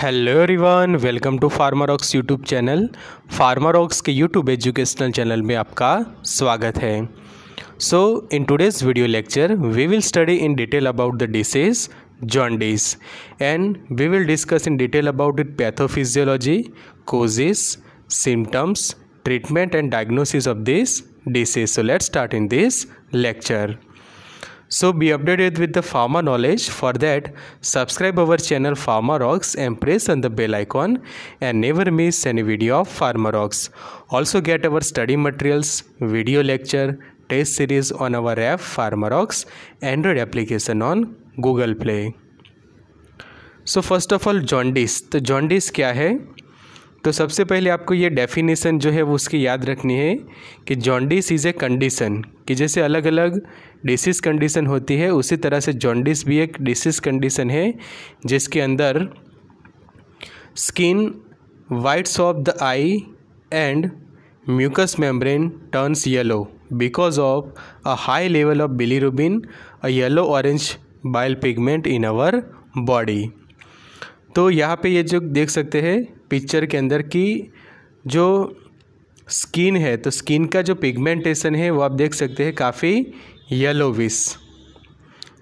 Hello everyone welcome to Pharmarocks YouTube channel Pharmarocks के YouTube educational channel में आपका स्वागत है so in today's video lecture we will study in detail about the disease jaundice and we will discuss in detail about it pathophysiology causes symptoms treatment and diagnosis of this disease so let start in this lecture So be updated with the pharma knowledge. For that, subscribe our channel Pharma Rocks and press on the bell icon and never miss any video of Pharma Rocks. Also get our study materials, video lecture, test series on our app Pharma Rocks, Android application on Google Play. so first of all jaundice the jaundice kya hai तो सबसे पहले आपको ये definition जो है वो उसकी याद रखनी है कि जॉन्डिस इज़ ए कंडीशन कि जैसे अलग अलग डिसीज़ कंडीशन होती है उसी तरह से जॉन्डिस भी एक डिसीज़ कंडीशन है जिसके अंदर skin whites of the eye and mucus membrane turns yellow because of a high level of bilirubin a yellow orange bile pigment in our body तो यहाँ पे ये जो देख सकते हैं पिक्चर के अंदर कि जो स्किन है तो स्किन का जो पिगमेंटेशन है वो आप देख सकते हैं काफ़ी येलोविस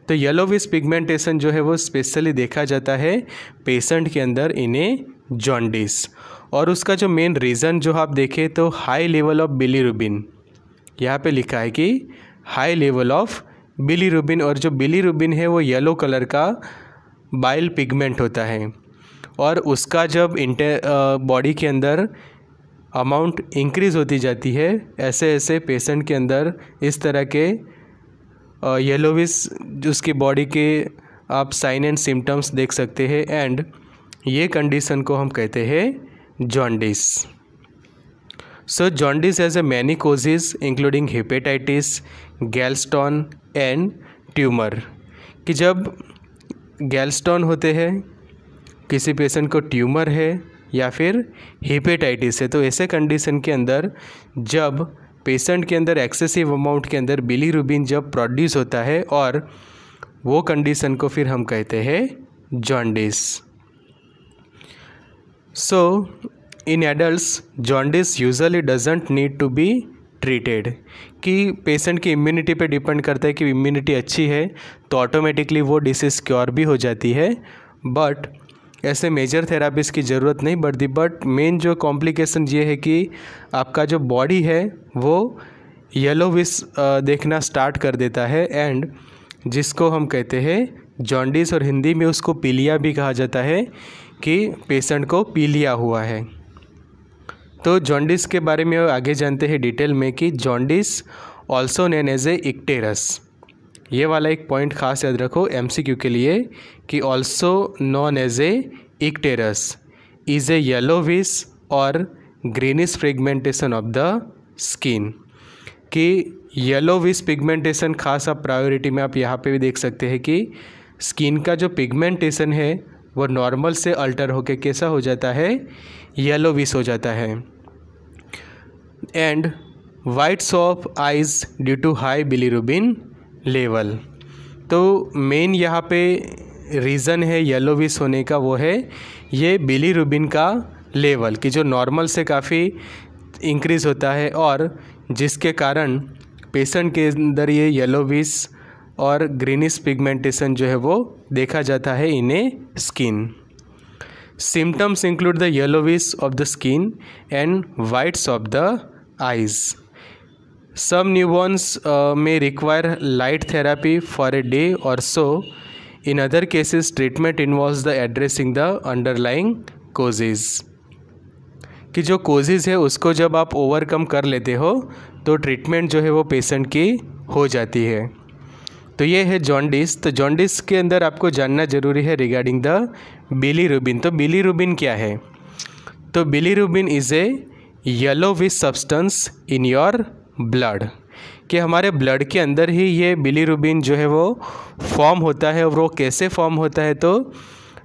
तो येलोविस पिगमेंटेशन जो है वो स्पेशली देखा जाता है पेशेंट के अंदर इन्हें जॉन्डिस और उसका जो मेन रीज़न जो आप देखें तो हाई लेवल ऑफ बिलीरुबिन यहाँ पे लिखा है कि हाई लेवल ऑफ बिलीरुबिन और जो बिलीरुबिन है वो येलो कलर का बाइल पिगमेंट होता है और उसका जब इंटे बॉडी के अंदर अमाउंट इंक्रीज़ होती जाती है ऐसे ऐसे पेशेंट के अंदर इस तरह के येलोविस उसकी बॉडी के आप साइन एंड सिम्टम्स देख सकते हैं एंड ये कंडीशन को हम कहते हैं jaundice so jaundice has a many causes including hepatitis gallstone and tumour कि जब गैलस्टोन होते हैं किसी पेशेंट को ट्यूमर है या फिर हिपेटाइटिस है तो ऐसे कंडीशन के अंदर जब पेशेंट के अंदर एक्सेसिव अमाउंट के अंदर बिली रूबिन जब प्रोड्यूस होता है और वो कंडीशन को फिर हम कहते हैं jaundice so in adults jaundice usually doesn't need to be treated कि पेशेंट की इम्यूनिटी पे डिपेंड करता है कि इम्यूनिटी अच्छी है तो ऑटोमेटिकली वो डिसीज़ क्योर भी हो जाती है बट ऐसे मेजर थेरापिस्ट की ज़रूरत नहीं पड़ती बट मेन जो कॉम्प्लिकेशन ये है कि आपका जो बॉडी है वो येलो विस देखना स्टार्ट कर देता है एंड जिसको हम कहते हैं जॉन्डिस और हिंदी में उसको पीलिया भी कहा जाता है कि पेशेंट को पीलिया हुआ है तो जॉन्डिस के बारे में आगे जानते हैं डिटेल में कि jaundice also known as a icterus ये वाला एक पॉइंट खास याद रखो एमसीक्यू के लिए कि also known as a icterus is a yellowish और greenish fragmentation of the skin कि येलो विस पिगमेंटेशन खास आप प्रायोरिटी में आप यहाँ पे भी देख सकते हैं कि स्किन का जो पिगमेंटेशन है वो नॉर्मल से अल्टर होके कैसा हो जाता है येलो विस हो जाता है and whites of eyes due to high bilirubin level तो मेन यहाँ पे रीज़न है विस होने का वो है ये बिली रूबिन का लेवल कि जो नॉर्मल से काफ़ी इंक्रीज़ होता है और जिसके कारण पेशेंट के अंदर ये विस और ग्रीनिश पिगमेंटेशन जो है वो देखा जाता है in a skin include the yellowish of the skin and whites of the eyes some newborns में require light light for a day और so in other other treatment treatment the addressing the underlying underlying कि जो causes है उसको जब आप overcome कर लेते हो तो ट्रीटमेंट जो है वो पेशेंट की हो जाती है तो ये है जॉन्डिस तो जॉन्डिस के अंदर आपको जानना जरूरी है रिगार्डिंग द बिली रूबिन तो बिली रूबिन क्या है तो bilirubin is a yellow with substance in your blood कि हमारे ब्लड के अंदर ही ये बिलीरुबिन जो है वो फॉर्म होता है और वो कैसे फॉर्म होता है तो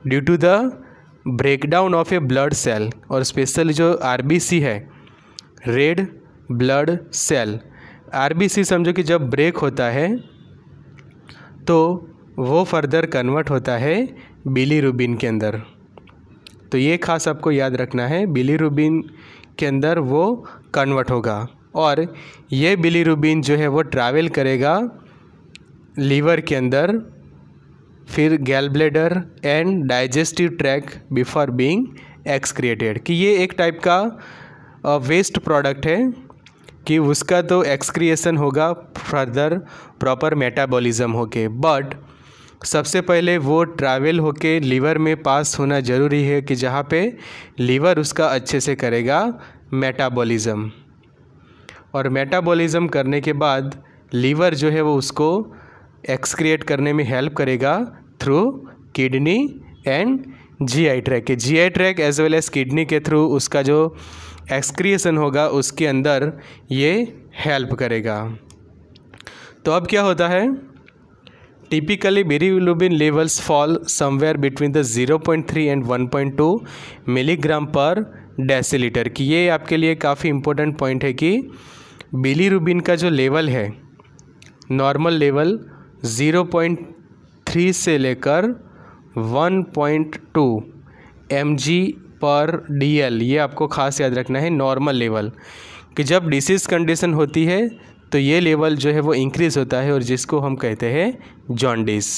due to the breakdown of a blood cell और स्पेशल जो आर है रेड ब्लड सेल आर समझो कि जब ब्रेक होता है तो वो फर्दर कन्वर्ट होता है बिली रूबिन के अंदर तो ये खास आपको याद रखना है बिली रूबिन के अंदर वो कन्वर्ट होगा और ये बिलीरुबिन जो है वो ट्रैवल करेगा लीवर के अंदर फिर gallbladder and digestive tract before being excreted कि ये एक टाइप का वेस्ट प्रोडक्ट है कि उसका तो एक्सक्रिएशन होगा फर्दर प्रॉपर मेटाबॉलिज्म होके बट सबसे पहले वो ट्रैवल होके लीवर में पास होना ज़रूरी है कि जहाँ पे लीवर उसका अच्छे से करेगा मेटाबॉलिज्म और मेटाबॉलिज़्म करने के बाद लीवर जो है वो उसको एक्सक्रिएट करने में हेल्प करेगा through kidney and G I tract के G I tract as well as kidney के थ्रू उसका जो एक्सक्रिएशन होगा उसके अंदर ये हेल्प करेगा तो अब क्या होता है typically bilirubin levels fall somewhere between the 0.3 and 1.2 milligram per decilitre की ये आपके लिए काफ़ी इंपॉर्टेंट पॉइंट है कि बिलीरुबिन का जो लेवल है नॉर्मल लेवल 0.3 से लेकर 1.2 जी पर डी एल ये आपको खास याद रखना है नॉर्मल लेवल कि जब डिसीज़ कंडीशन होती है तो ये लेवल जो है वो इंक्रीज़ होता है और जिसको हम कहते हैं जॉन्डिस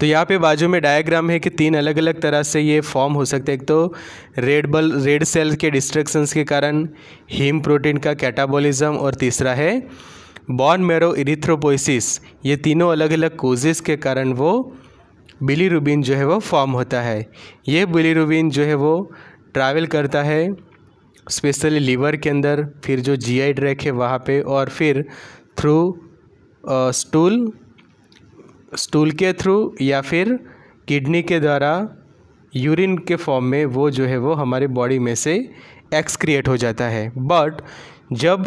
तो यहाँ पे बाजू में डायग्राम है कि तीन अलग अलग तरह से ये फॉर्म हो सकते हैं एक तो रेड बल रेड सेल के डिस्ट्रक्शंस के कारण हीम प्रोटीन का कैटाबॉलिज्म और तीसरा है बॉन मेरो इरिथ्रोपोइसिस ये तीनों अलग अलग कोजेस के कारण वो बिली जो है वो फॉर्म होता है ये बिली जो है वो ट्रैवल करता है स्पेशली लीवर के अंदर फिर जो जीआई ड्रैक है वहाँ पे और फिर थ्रू स्टूल स्टूल के थ्रू या फिर किडनी के द्वारा यूरिन के फॉर्म में वो जो है वो हमारे बॉडी में से एक्सक्रिएट हो जाता है बट जब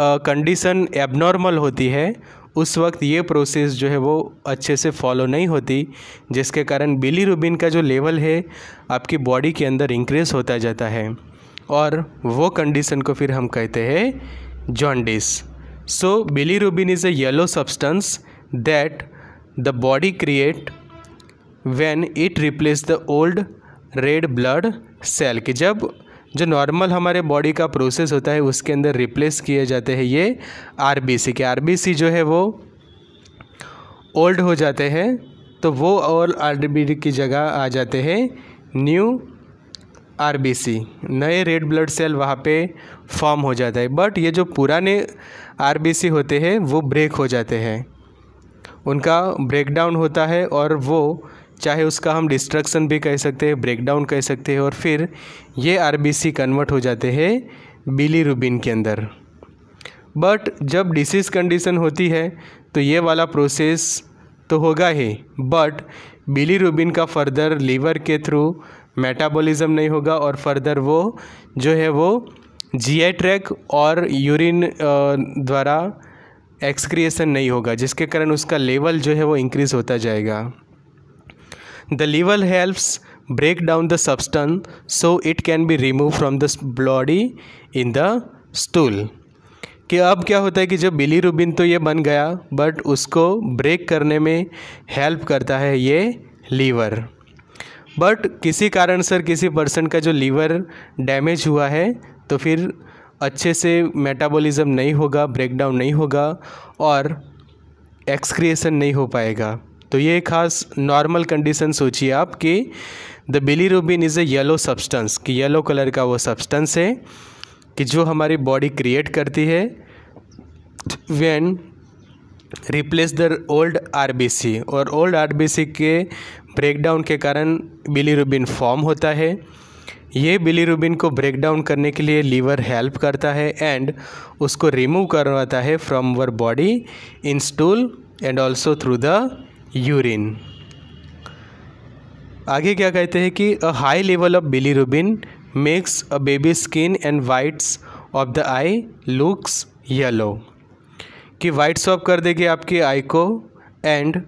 कंडीशन uh, एबनॉर्मल होती है उस वक्त ये प्रोसेस जो है वो अच्छे से फॉलो नहीं होती जिसके कारण बिली रूबिन का जो लेवल है आपकी बॉडी के अंदर इंक्रीज होता जाता है और वो कंडीशन को फिर हम कहते हैं jaundice so bilirubin is a yellow substance that the body create when it replace the old red blood cell के जब जो नॉर्मल हमारे बॉडी का प्रोसेस होता है उसके अंदर रिप्लेस किए जाते हैं ये आर बी सी के आर बी सी जो है वो ओल्ड हो जाते हैं तो वो और आर बी की जगह आ जाते हैं न्यू आर बी सी नए रेड ब्लड सेल वहाँ पे फॉर्म हो जाता है बट ये जो पुराने आर बी सी होते हैं वो ब्रेक हो जाते हैं उनका ब्रेकडाउन होता है और वो चाहे उसका हम डिस्ट्रक्शन भी कह सकते हैं ब्रेकडाउन कह सकते हैं और फिर ये आर कन्वर्ट हो जाते हैं बिली रूबिन के अंदर बट जब डिसीज़ कंडीशन होती है तो ये वाला प्रोसेस तो होगा ही बट बिली रूबिन का फर्दर लीवर के थ्रू मेटाबॉलिज्म नहीं होगा और फर्दर वो जो है वो जी ट्रैक और यूरिन द्वारा एक्सक्रिएशन नहीं होगा जिसके कारण उसका लेवल जो है वो इंक्रीज़ होता जाएगा the level helps break down the substance so it can be remove from the body in the stool कि अब क्या होता है कि जब बिली रूबिन तो ये बन गया बट उसको ब्रेक करने में हेल्प करता है ये लीवर बट किसी कारण सर किसी पर्सन का जो लीवर डैमेज हुआ है तो फिर अच्छे से मेटाबॉलिज़्म नहीं होगा ब्रेकडाउन नहीं होगा और एक्सक्रिएसन नहीं हो पाएगा तो ये खास नॉर्मल कंडीशन सोचिए आप कि the bilirubin is a yellow substance कि येलो कलर का वो सब्सटेंस है कि जो हमारी बॉडी क्रिएट करती है when replace the old R और ओल्ड आर के ब्रेकडाउन के कारण बिली रूबिन फॉर्म होता है ये बिलीरुबिन को ब्रेक डाउन करने के लिए लीवर हेल्प करता है एंड उसको रिमूव करवाता है from your body in stool and also through the urine आगे क्या कहते हैं कि a high level of bilirubin makes a baby skin and whites of the eye looks yellow कि वाइट सॉप कर देगी आपकी आई को एंड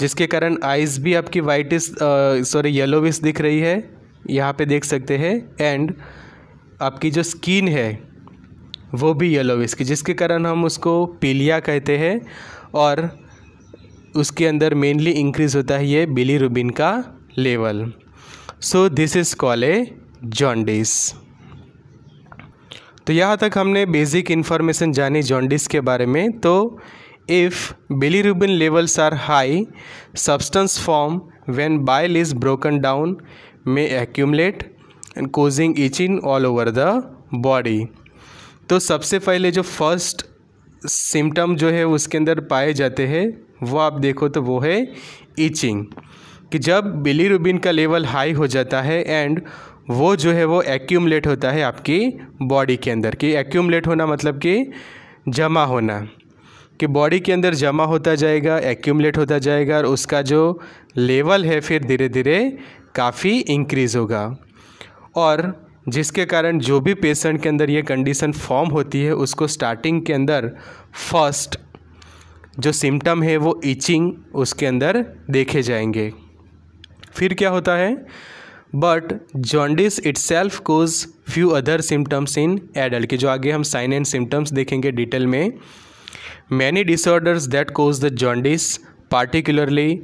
जिसके कारण आइज़ भी आपकी वाइटिस सॉरी येलोविस दिख रही है यहाँ पे देख सकते हैं एंड आपकी जो स्किन है वो भी येलो की जिसके कारण हम उसको पीलिया कहते हैं और उसके अंदर मेनली इंक्रीज़ होता है ये बिली रूबिन का level so this is call a jaundice तो यहाँ तक हमने बेसिक इन्फॉर्मेशन जानी जॉन्डिस के बारे में तो if bilirubin levels are high substance form when bile is broken down accumulate and causing itch in all over the body तो सबसे पहले जो फर्स्ट सिम्टम जो है उसके अंदर पाए जाते हैं वो आप देखो तो वो है ईचिंग कि जब बिलीरुबिन का लेवल हाई हो जाता है एंड वो जो है वो एक्यूमलेट होता है आपकी बॉडी के अंदर कि एक्यूमलेट होना मतलब कि जमा होना कि बॉडी के अंदर जमा होता जाएगा एक्यूमलेट होता जाएगा और उसका जो लेवल है फिर धीरे धीरे काफ़ी इंक्रीज़ होगा और जिसके कारण जो भी पेशेंट के अंदर ये कंडीशन फॉर्म होती है उसको स्टार्टिंग के अंदर फर्स्ट जो सिम्टम है वो इचिंग उसके अंदर देखे जाएंगे फिर क्या होता है but jaundice itself cause few other symptoms in adult के जो आगे हम साइन एंड सिम्टम्स देखेंगे डिटेल में many disorders that cause the jaundice particularly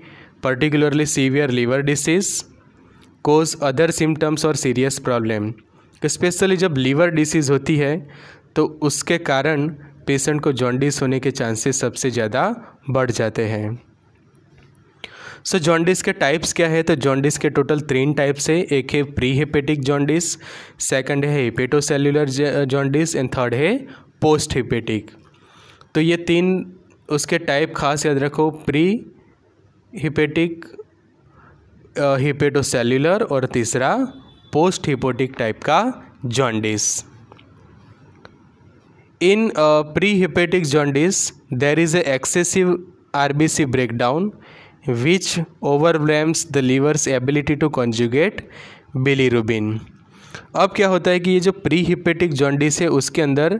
particularly severe liver disease cause other symptoms और सीरियस प्रॉब्लम स्पेशली जब liver disease होती है तो उसके कारण पेशेंट को जॉन्डिस होने के चांसेस सबसे ज़्यादा बढ़ जाते हैं सो so, जॉन्डिस के टाइप्स क्या है तो जॉन्डिस के टोटल तीन टाइप्स है एक है प्री हेपेटिक जॉन्डिस सेकंड है हेपेटोसेल्युलर जॉन्डिस एंड थर्ड है पोस्ट हेपेटिक तो ये तीन उसके टाइप खास याद रखो प्री हिपेटिक हिपेटोसेल्युलर और तीसरा पोस्ट हिपोटिक टाइप का jaundice in pre hepatic jaundice there is a excessive R B C breakdown which the the ability to to conjugate bilirubin अब क्या होता है कि ये जो प्री हिपेटिक जॉन्डिस है उसके अंदर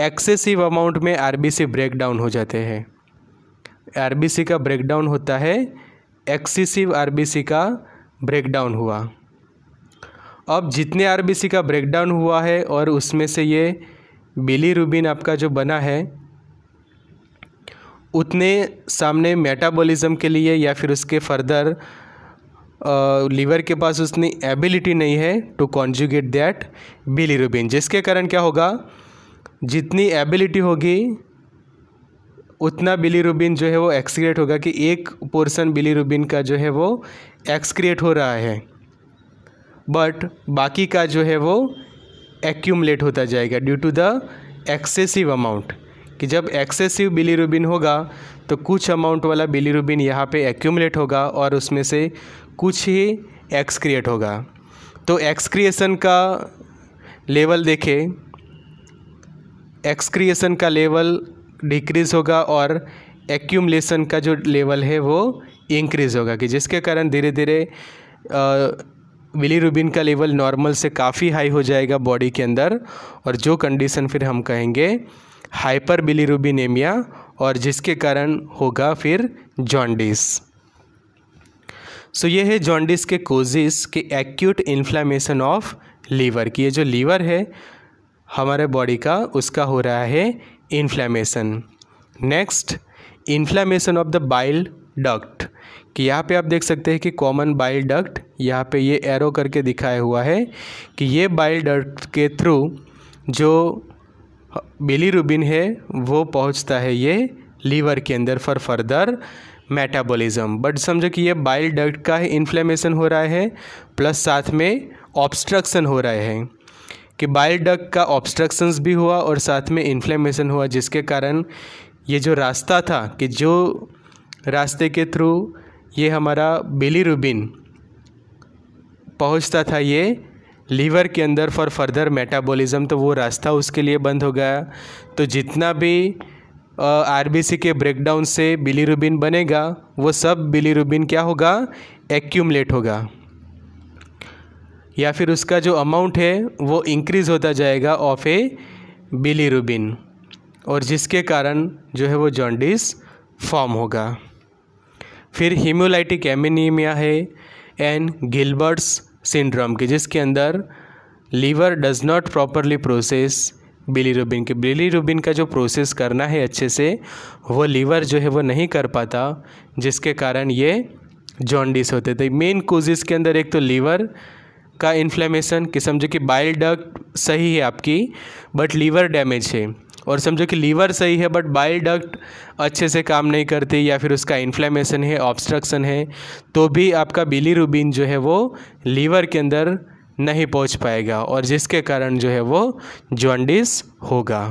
एक्सेसिव अमाउंट में आरबीसी ब्रेकडाउन हो जाते हैं आर बी सी का ब्रेकडाउन होता है एक्सेसिव आरबीसी का ब्रेकडाउन हुआ अब जितने आरबीसी का ब्रेकडाउन हुआ है और उसमें से ये बिली रूबिन आपका जो बना है उतने सामने मेटाबॉलिज्म के लिए या फिर उसके फर्दर लीवर के पास उतनी एबिलिटी नहीं है to conjugate that bilirubin जिसके कारण क्या होगा जितनी एबिलिटी होगी उतना बिलीरुबिन जो है वो एक्सक्रिएट होगा कि एक पोर्सन बिलीरुबिन का जो है वो एक्सक्रिएट हो रहा है बट बाकी का जो है वो एक्यूमलेट होता जाएगा due to the excessive amount कि जब एक्सेसिव बिलीरुबिन होगा तो कुछ अमाउंट वाला बिलीरुबिन यहाँ पे एक्यूमलेट होगा और उसमें से कुछ ही एक्सक्रिएट होगा तो एक्सक्रिएशन का लेवल देखें एक्सक्रिएशन का लेवल डिक्रीज़ होगा और एक्यूमलेसन का जो लेवल है वो इंक्रीज़ होगा कि जिसके कारण धीरे धीरे विलीरुबिन का लेवल नॉर्मल से काफ़ी हाई हो जाएगा बॉडी के अंदर और जो कंडीशन फिर हम कहेंगे हाइपर बिलीरुबिनेमिया और जिसके कारण होगा फिर जॉन्डिस सो so, ये है जॉन्डिस के कोजिस के एक्यूट इन्फ्लामेशन ऑफ लीवर की ये जो लीवर है हमारे बॉडी का उसका हो रहा है inflammation next inflammation of the bile duct कि यहाँ पे आप देख सकते हैं कि कॉमन बाइल डक्ट यहाँ पे ये एरो करके दिखाया हुआ है कि ये बाइल डक्ट के थ्रू जो बिली रूबिन है वो पहुँचता है ये लीवर के अंदर फॉर फर्दर मेटाबॉलिज्म बट समझो कि ये बाइल डक्ट का ही इन्फ्लेमेशन हो रहा है प्लस साथ में ऑब्स्ट्रक्शन हो रहा है कि बाइल डक का ऑब्स्ट्रक्शंस भी हुआ और साथ में इन्फ्लेमेशन हुआ जिसके कारण ये जो रास्ता था कि जो रास्ते के थ्रू ये हमारा बिली रूबिन पहुंचता था ये लीवर के अंदर फॉर फर्दर मेटाबॉलिज्म तो वो रास्ता उसके लिए बंद हो गया तो जितना भी आर के ब्रेकडाउन से बिली रूबिन बनेगा वो सब बिली रूबिन क्या होगा एक्यूमलेट होगा या फिर उसका जो अमाउंट है वो इंक्रीज़ होता जाएगा ऑफ ए बिलीरुबिन और जिसके कारण जो है वो जॉन्डिस फॉर्म होगा फिर हीमोलाइटिक एमिनीमिया है एंड गिलबर्ट्स सिंड्रोम के जिसके अंदर liver does not properly process bilirubin के बिलीरुबिन का जो प्रोसेस करना है अच्छे से वो लीवर जो है वो नहीं कर पाता जिसके कारण ये जॉन्डिस होते थे मेन कोजिस के अंदर एक तो लीवर का इन्फ्लेमेशन कि समझो कि बाइल डक्ट सही है आपकी बट लीवर डैमेज है और समझो कि लीवर सही है बट बाइल डक्ट अच्छे से काम नहीं करती या फिर उसका इन्फ्लेमेशन है ऑब्स्ट्रक्शन है तो भी आपका बिली रूबिन जो है वो लीवर के अंदर नहीं पहुंच पाएगा और जिसके कारण जो है वो जॉन्डिस होगा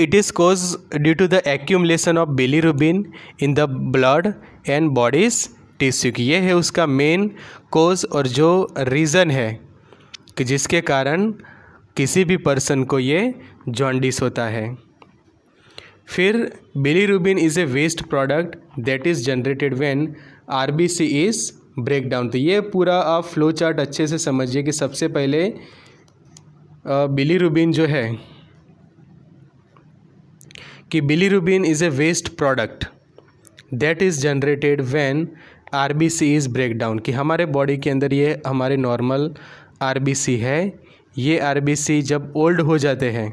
it is cause due to the accumulation of bilirubin in the blood and body's tissue यह है उसका मेन कोज और जो रीज़न है कि जिसके कारण किसी भी पर्सन को ये जॉन्डिस होता है फिर bilirubin is a waste product that is generated B C is break down तो ये पूरा आप फ्लो चार्ट अच्छे से समझिए कि सबसे पहले बिली रूबिन जो है कि bilirubin is a waste product that is generated when R B C is break down कि हमारे बॉडी के अंदर ये हमारे नॉर्मल आर बी सी है ये आर बी सी जब ओल्ड हो जाते हैं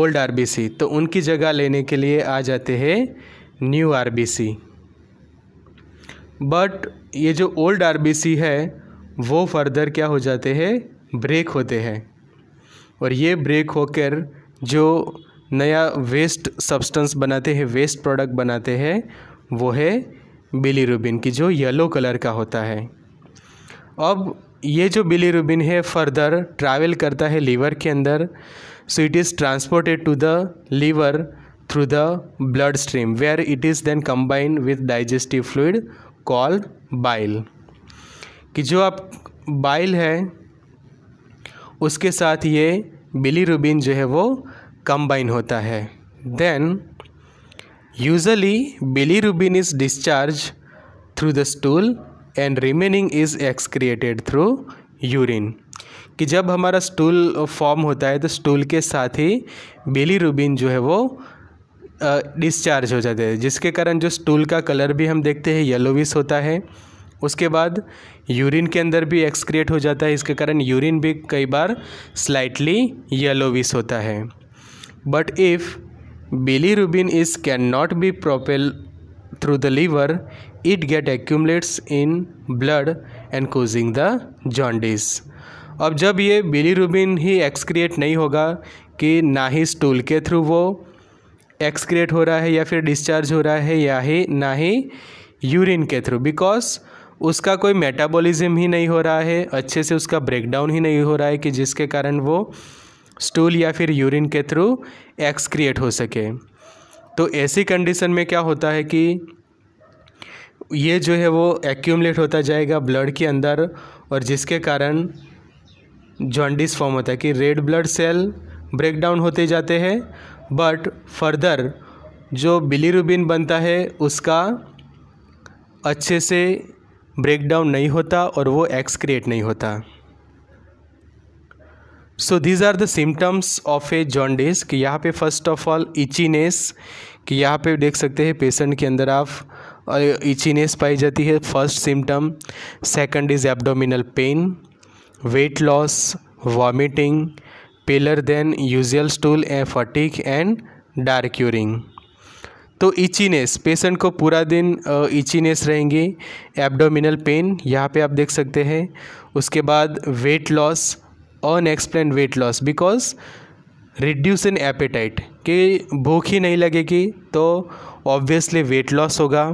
ओल्ड आर बी सी तो उनकी जगह लेने के लिए आ जाते हैं new R B C but ये जो ओल्ड आर बी सी है वो फर्दर क्या हो जाते हैं ब्रेक होते हैं और ये ब्रेक होकर जो नया वेस्ट सब्सटेंस बनाते हैं वेस्ट प्रोडक्ट बनाते हैं वो है बिली रूबिन की जो येलो कलर का होता है अब ये जो बिली रूबिन है फर्दर ट्रैवल करता है लीवर के अंदर so it is transported to the liver through the blood stream where it is then combined with digestive fluid called bile कि जो आप बाइल है उसके साथ ये बिली रूबिन जो है वो कंबाइन होता है then Usually, bilirubin is discharged through the stool and remaining is excreted through urine. कि जब हमारा स्टूल फॉर्म होता है तो स्टूल के साथ ही बिलीरुबिन जो है वो डिस्चार्ज हो जाते हैं जिसके कारण जो स्टूल का कलर भी हम देखते हैं येलोविस होता है उसके बाद यूरिन के अंदर भी एक्सक्रिएट हो जाता है इसके कारण यूरिन भी कई बार स्लाइटली येलोविस होता है but if bilirubin is cannot be propelled through the liver it get accumulates in blood and causing the jaundice अब जब ये बिलीरुबिन ही एक्सक्रिएट नहीं होगा कि ना ही स्टूल के थ्रू वो एक्सक्रिएट हो रहा है या फिर डिस्चार्ज हो रहा है या ही ना ही यूरिन के थ्रू बिकॉज उसका कोई मेटाबॉलिज्म ही नहीं हो रहा है अच्छे से उसका ब्रेकडाउन ही नहीं हो रहा है कि जिसके कारण वो स्टूल या फिर यूरिन के थ्रू एक्स क्रिएट हो सके तो ऐसी कंडीशन में क्या होता है कि ये जो है वो एक्यूमलेट होता जाएगा ब्लड के अंदर और जिसके कारण जॉन्डिस फॉर्म होता है कि red blood cell break down होते जाते हैं बट फर्दर जो बिलीरुबिन बनता है उसका अच्छे से ब्रेक डाउन नहीं होता और वो एक्सक्रिएट नहीं होता so these are the symptoms of a jaundice कि यहाँ पे फर्स्ट ऑफ ऑल इचीनेस कि यहाँ पे देख सकते हैं पेशेंट के अंदर आप इचीनेस पाई जाती है first symptom second is abdominal pain weight loss vomiting paler than usual stool a fatigue and urine तो इचीनेस पेशेंट को पूरा दिन इचीनेस रहेंगे एब्डोमिनल पेन यहाँ पे आप देख सकते हैं उसके बाद weight loss unexplained weight loss because reduce in appetite कि भूख ही नहीं लगेगी तो ऑब्वियसली वेट लॉस होगा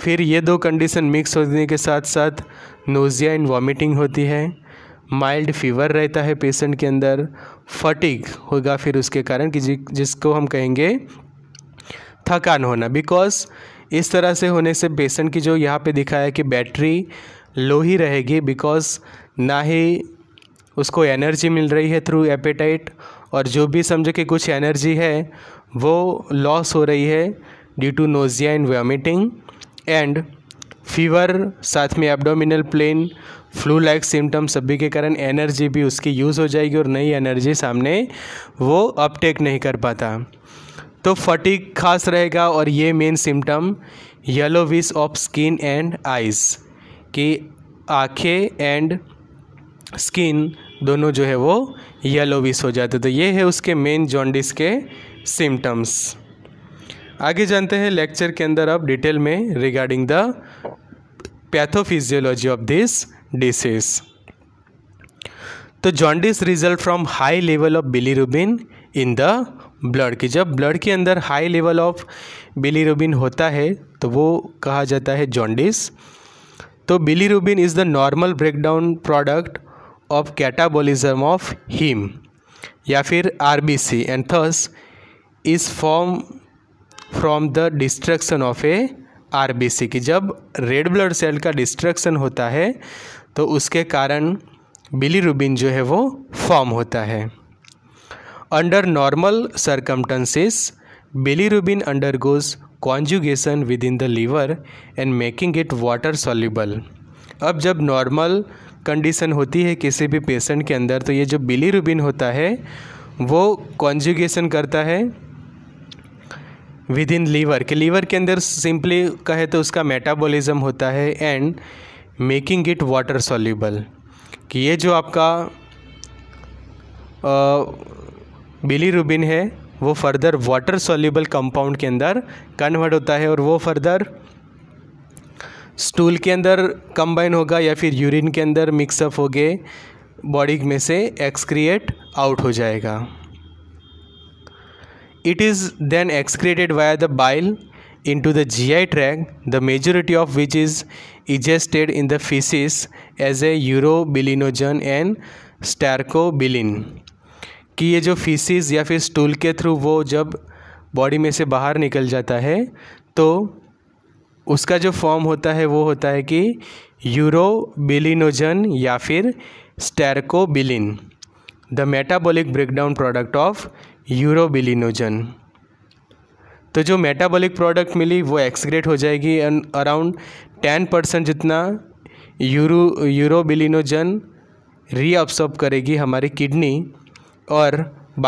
फिर ये दो कंडीशन मिक्स होने के साथ साथ नोज़िया एंड वॉमिटिंग होती है माइल्ड फीवर रहता है पेशेंट के अंदर फटिग होगा फिर उसके कारण कि जिसको हम कहेंगे थकान होना बिकॉज इस तरह से होने से पेशेंट की जो यहाँ पे दिखाया कि बैटरी लो ही रहेगी बिकॉज ना ही उसको एनर्जी मिल रही है थ्रू एपेटाइट और जो भी समझो कि कुछ एनर्जी है वो लॉस हो रही है due to nausea and vomiting and fever साथ में abdominal plain flu like symptom सभी के कारण एनर्जी भी उसकी यूज़ हो जाएगी और नई एनर्जी सामने वो अपटेक नहीं कर पाता तो फटीक खास रहेगा और ये main symptom yellowish of skin and eyes कि आँखें एंड स्किन दोनों जो है वो येलोविश हो जाते तो ये है उसके मेन जॉन्डिस के सिम्टम्स आगे जानते हैं लेक्चर के अंदर अब डिटेल में regarding the pathophysiology of this disease तो jaundice result from high level of bilirubin in the blood की जब ब्लड के अंदर हाई लेवल ऑफ बिलीरुबिन होता है तो वो कहा जाता है जॉन्डिस तो bilirubin is the normal breakdown product of catabolism of heme या फिर R B C and thus is form from the destruction of a R B C की जब रेड ब्लड सेल का डिस्ट्रक्शन होता है तो उसके कारण रूबिन जो है वो फॉर्म होता है under normal bilirubin undergoes conjugation within the liver and making it water soluble अब जब नॉर्मल कंडीशन होती है किसी भी पेशेंट के अंदर तो ये जो बिलीरुबिन होता है वो कॉन्जुगेशन करता है विद इन लीवर के लीवर के अंदर सिंपली कहे तो उसका मेटाबॉलिज्म होता है and making it water soluble कि ये जो आपका बिलीरुबिन है वो फर्दर वाटर सॉल्यूबल कंपाउंड के अंदर कन्वर्ट होता है और वो फर्दर स्टूल के अंदर कंबाइन होगा या फिर यूरिन के अंदर मिक्सअप हो गए बॉडी में से एक्सक्रिएट आउट हो जाएगा it is then excreted via the bile into the G I tract the majority of which is egested in the faeces as a urobilinogen and stercobilin कि ये जो faeces या फिर stool के through वो जब बॉडी में से बाहर निकल जाता है तो उसका जो फॉर्म होता है वो होता है कि यूरोबिलिनोजन या फिर stercobilin the metabolic breakdown product of urobilinogen तो जो मेटाबॉलिक प्रोडक्ट मिली वो एक्सग्रेट हो जाएगी अराउंड टेन परसेंट जितना यूरो यूरोबिलिनोजन रीअब्सॉर्ब करेगी हमारी किडनी और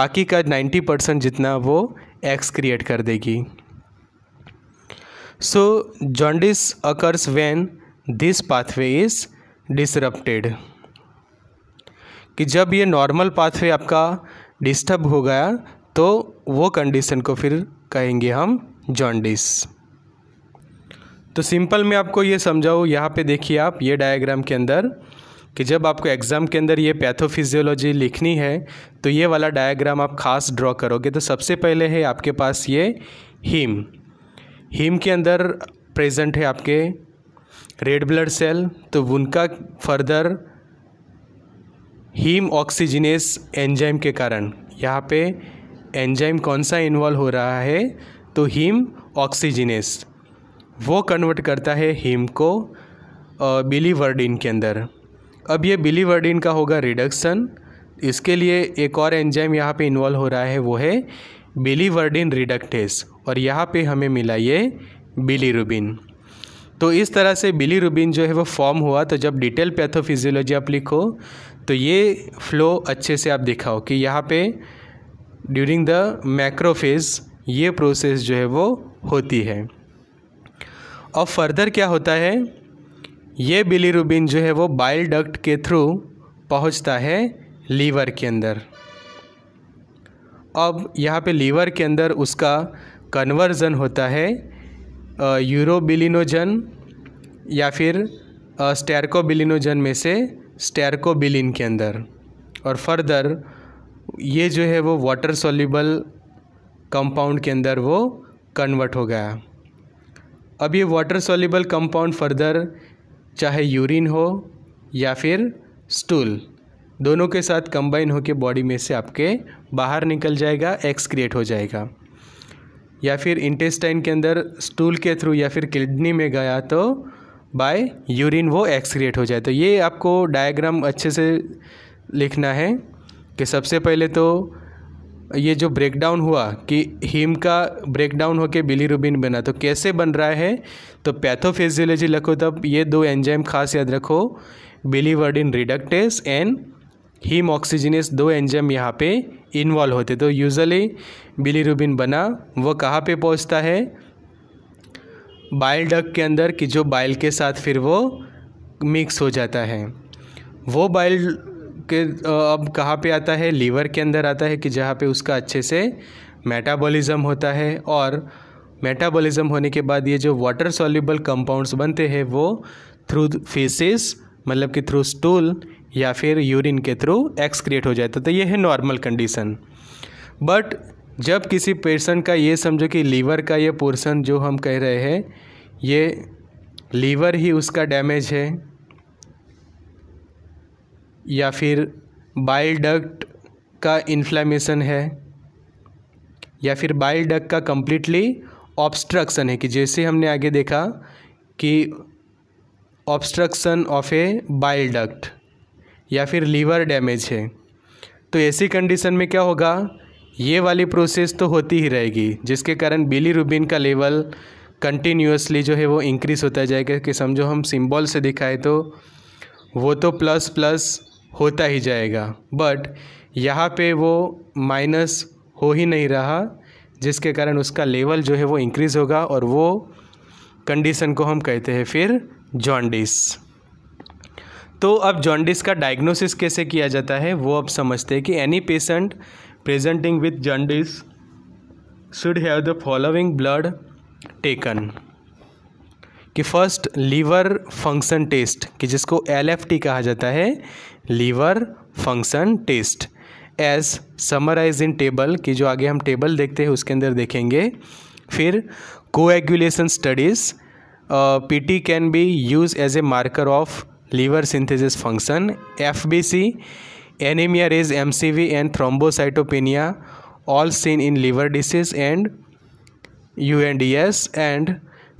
बाकी का नाइन्टी परसेंट जितना वो एक्सक्रिएट कर देगी So jaundice occurs when this pathway is disrupted. कि जब ये नॉर्मल पाथवे आपका डिस्टर्ब हो गया तो वो कंडीशन को फिर कहेंगे हम जॉन्डिस तो सिंपल मैं आपको ये समझाऊँ यहाँ पे देखिए आप ये डायग्राम के अंदर कि जब आपको एग्ज़ाम के अंदर ये पैथोफिजियोलॉजी लिखनी है तो ये वाला डायग्राम आप खास ड्रॉ करोगे तो सबसे पहले है आपके पास ये हीम हीम के अंदर प्रेजेंट है आपके रेड ब्लड सेल तो उनका फर्दर हीम ऑक्सीजनेस एंजाइम के कारण यहाँ पे एंजाइम कौन सा इन्वॉल्व हो रहा है तो हीम ऑक्सीजनेस वो कन्वर्ट करता है हीम को बिलीवर्डिन के अंदर अब ये बिलीवर्डिन का होगा रिडक्शन इसके लिए एक और एंजाइम यहाँ पे इन्वॉल्व हो रहा है वो है बिलीवर्डिन रिडक्टेस और यहाँ पे हमें मिला ये रूबिन तो इस तरह से रूबिन जो है वो फॉर्म हुआ तो जब डिटेल पैथोफिजियोलॉजी आप लिखो तो ये फ्लो अच्छे से आप दिखाओ कि यहाँ पे ड्यूरिंग द मैक्रोफेज ये प्रोसेस जो है वो होती है और फर्दर क्या होता है ये बिलीरुबिन जो है वो बाइल डक्ट के थ्रू पहुँचता है लीवर के अंदर अब यहाँ पे लीवर के अंदर उसका कन्वर्जन होता है यूरोबिलिनोजन या फिर स्टैरको में से स्टैरको के अंदर और फर्दर ये जो है वो वाटर सोल्यूबल कंपाउंड के अंदर वो कन्वर्ट हो गया अब ये वाटर सोल्यूबल कंपाउंड फर्दर चाहे यूरिन हो या फिर स्टूल दोनों के साथ कंबाइन होकर बॉडी में से आपके बाहर निकल जाएगा एक्सक्रिएट हो जाएगा या फिर इंटेस्टाइन के अंदर स्टूल के थ्रू या फिर किडनी में गया तो बाय यूरिन वो एक्सक्रिएट हो जाए तो ये आपको डायग्राम अच्छे से लिखना है कि सबसे पहले तो ये जो ब्रेकडाउन हुआ कि हीम का ब्रेकडाउन बिली बिलीरुबिन बना तो कैसे बन रहा है तो पैथोफिजियोलॉजी लिखो तब ये दो एंजाइम खास याद रखो biliverdin reductase and heme oxygenase दो एंजाइम यहाँ पे इन्वॉल्व होते तो यूज़ली बिलीरुबिन बना वह कहाँ पे पहुँचता है बाइल डक के अंदर कि जो बाइल के साथ फिर वो मिक्स हो जाता है वो बाइल के अब कहाँ पे आता है लीवर के अंदर आता है कि जहाँ पे उसका अच्छे से मेटाबॉलिज़्म होता है और मेटाबॉलिज़्म होने के बाद ये जो वाटर सॉल्यूबल कंपाउंड्स बनते हैं वो थ्रू फेसिस मतलब कि थ्रू स्टूल या फिर यूरिन के थ्रू एक्सक्रिएट हो जाता था तो ये है नॉर्मल कंडीशन बट जब किसी पेशेंट का ये समझो कि लीवर का ये पोर्सन जो हम कह रहे हैं ये लीवर ही उसका डैमेज है या फिर बाइल डक्ट का इन्फ्लामेशन है या फिर बाइल डक्ट का कम्प्लीटली ऑब्स्ट्रक्शन है कि जैसे हमने आगे देखा कि obstruction of a bile duct या फिर लीवर डैमेज है तो ऐसी कंडीशन में क्या होगा ये वाली प्रोसेस तो होती ही रहेगी जिसके कारण बिली रूबिन का लेवल कंटिन्यूसली जो है वो इंक्रीज़ होता जाएगा कि समझो हम सिंबल से दिखाए तो वो तो प्लस प्लस होता ही जाएगा बट यहाँ पे वो माइनस हो ही नहीं रहा जिसके कारण उसका लेवल जो है वो इंक्रीज़ होगा और वो कंडीशन को हम कहते हैं फिर जॉन्डिस तो अब जॉन्डिस का डायग्नोसिस कैसे किया जाता है वो अब समझते हैं कि any patient presenting with jaundice should have the following blood taken कि फर्स्ट लीवर फंक्शन टेस्ट कि जिसको एल कहा जाता है liver function test as summarise in table कि जो आगे हम टेबल देखते हैं उसके अंदर देखेंगे फिर coagulation studies PT can be use as a marker of liver synthesis function F B C anaemia raised M C V and thrombocytopenia all seen in liver disease and U N D S and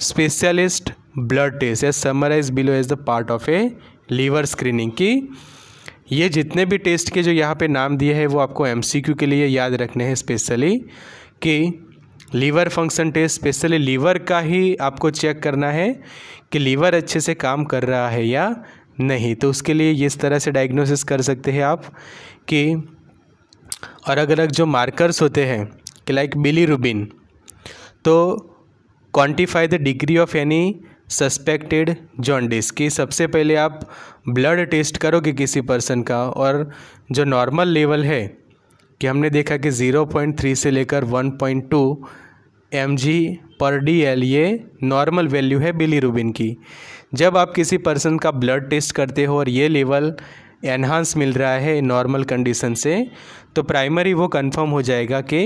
specialist blood test as summarise below as the part of a liver screening की ये जितने भी test के जो यहाँ पर नाम दिए हैं वो आपको एम सी क्यू के लिए याद रखने हैं स्पेशली कि liver function test specially liver का ही आपको चेक करना है कि लीवर अच्छे से काम कर रहा है या नहीं तो उसके लिए इस तरह से डायग्नोसिस कर सकते हैं आप कि अलग अलग जो मार्कर्स होते हैं कि like bilirubin to quantify the degree of any suspected jaundice कि सबसे पहले आप ब्लड टेस्ट करोगे किसी पर्सन का और जो नॉर्मल लेवल है कि हमने देखा कि 0.3 से लेकर 1.2 point M G per D L ये नॉर्मल वैल्यू है बिली रूबिन की जब आप किसी पर्सन का ब्लड टेस्ट करते हो और ये लेवल एनहांस मिल रहा है नॉर्मल कंडीशन से तो प्राइमरी वो कंफर्म हो जाएगा कि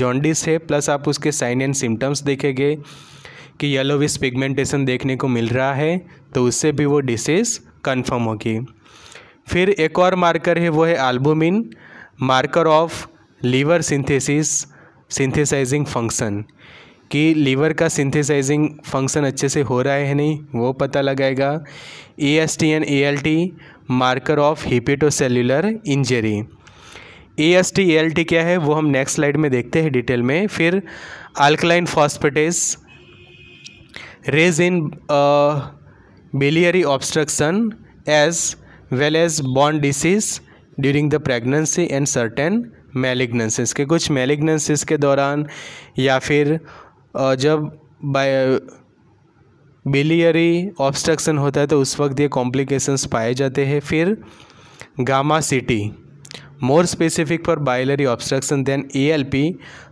जॉन्डिस है प्लस आप उसके साइन एंड सिम्टम्स देखेंगे कि विस पिगमेंटेशन देखने को मिल रहा है तो उससे भी वो डिसीज़ कंफर्म होगी फिर एक और मार्कर है वो है albumin marker of liver synthesis synthesising function कि लीवर का सिंथेसाइजिंग फंक्शन अच्छे से हो रहा है नहीं वो पता लगाएगा A S T and A L T marker of hepatocellular injury A S T L T क्या है वो हम नेक्स्ट स्लाइड में देखते हैं डिटेल में फिर alkaline phosphatase raised in biliary obstruction as well as bone disease during the pregnancy and certain malignancies के कुछ मेलिग्नेंसिस के दौरान या फिर जब बिलियरी ऑब्स्ट्रक्शन होता है तो उस वक्त ये कॉम्प्लिकेशंस पाए जाते हैं फिर gamma GT more specific for biliary obstruction than A L P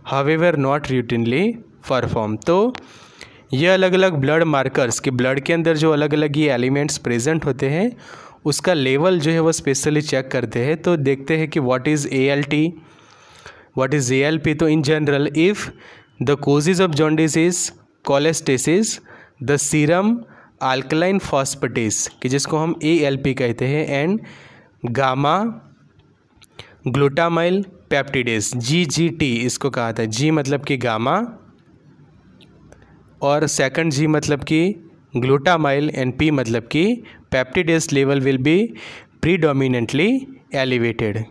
however not routinely perform तो ये अलग अलग ब्लड मार्कर्स कि ब्लड के अंदर जो अलग अलग ये एलिमेंट्स प्रेजेंट होते हैं उसका लेवल जो है वो स्पेशली चेक करते हैं तो देखते हैं कि what is A L T what is A L P तो in general if the causes of jaundice is cholestasis the serum alkaline phosphatase कि जिसको हम ए एल पी कहते हैं and gamma glutamyl peptidase G G T इसको कहा था जी मतलब कि गामा और सेकंड जी मतलब कि ग्लूटामाइल एंड पी मतलब कि peptidase level will be predominantly elevated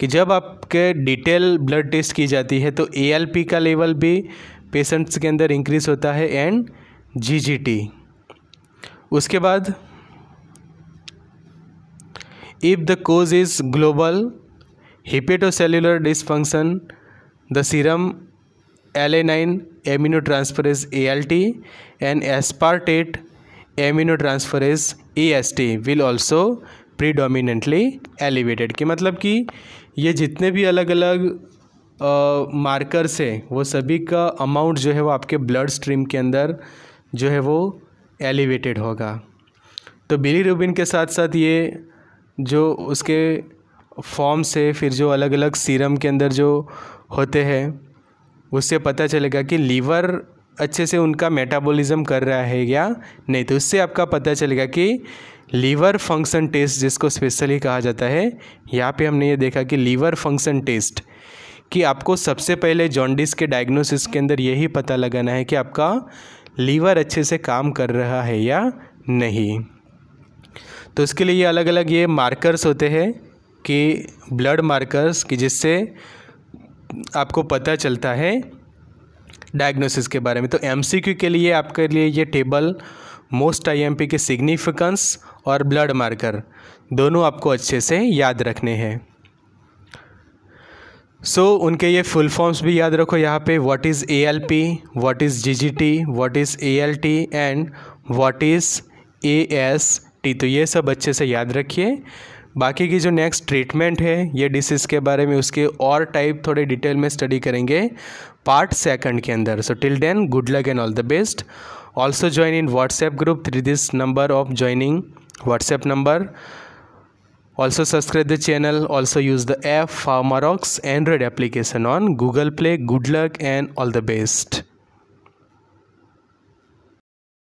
कि जब आपके डिटेल ब्लड टेस्ट की जाती है तो ए का लेवल भी पेशेंट्स के अंदर इंक्रीज होता है एंड जी उसके बाद if the cause is global hepatocellular dysfunction the serum alanine transferase A L T and aspartate S T will also predominantly elevated कि मतलब कि ये जितने भी अलग अलग मार्कर्स हैं वो सभी का अमाउंट जो है वो आपके ब्लड स्ट्रीम के अंदर जो है वो एलिवेटेड होगा तो बिली रूबिन के साथ साथ ये जो उसके फॉर्म से फिर जो अलग अलग सीरम के अंदर जो होते हैं उससे पता चलेगा कि लीवर अच्छे से उनका मेटाबॉलिज्म कर रहा है या नहीं तो उससे आपका पता चलेगा कि लीवर फंक्शन टेस्ट जिसको स्पेशली कहा जाता है यहाँ पे हमने ये देखा कि लीवर फंक्शन टेस्ट कि आपको सबसे पहले जॉन्डिस के डायग्नोसिस के अंदर यही पता लगाना है कि आपका लीवर अच्छे से काम कर रहा है या नहीं तो इसके लिए ये अलग अलग ये मार्कर्स होते हैं कि ब्लड मार्कर्स कि जिससे आपको पता चलता है डायग्नोसिस के बारे में तो एमसीक्यू के लिए आपके लिए ये टेबल मोस्ट आईएमपी के सिग्निफिकेंस और ब्लड मार्कर दोनों आपको अच्छे से याद रखने हैं सो so, उनके ये फुल फॉर्म्स भी याद रखो यहाँ पे what is A L P what is G G T what is A L T and what is A S T तो ये सब अच्छे से याद रखिए बाकी की जो नेक्स्ट ट्रीटमेंट है ये डिसीज़ के बारे में उसके और टाइप थोड़े डिटेल में स्टडी करेंगे पार्ट सेकंड के अंदर so till then good luck and all the best also join in WhatsApp group through this number of joining whatsapp number also subscribe the channel also use the app pharmarox android application on google play good luck and all the best